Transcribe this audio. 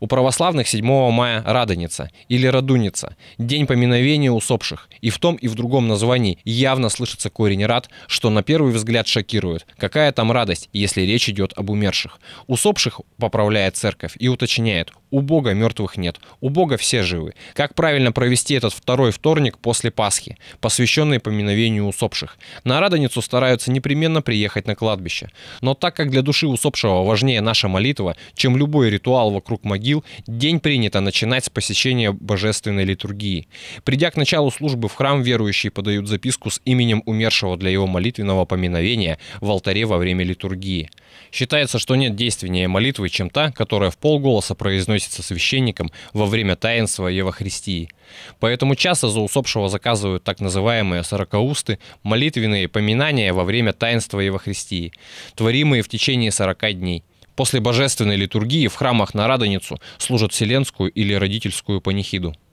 У православных 7 мая Радоница или Радуница, день поминовения усопших. И в том и в другом названии явно слышится корень «рад», что на первый взгляд шокирует. Какая там радость, если речь идет об умерших? Усопших поправляет церковь и уточняет, у Бога мертвых нет, у Бога все живы. Как правильно провести этот второй вторник после Пасхи, посвященный поминовению усопших? На Радоницу стараются непременно приехать на кладбище. Но так как для души усопшего важнее наша молитва, чем любой ритуал вокруг могил, день принято начинать с посещения божественной литургии. Придя к началу службы в храм, верующие подают записку с именем умершего для его молитвенного поминовения в алтаре во время литургии. Считается, что нет действеннее молитвы, чем та, которая в полголоса произносит возносится священником во время таинства Евхаристии. Поэтому часто за усопшего заказывают так называемые сорокаусты, молитвенные поминания во время таинства Евхаристии, творимые в течение 40 дней. После божественной литургии в храмах на Радоницу служат вселенскую или родительскую панихиду.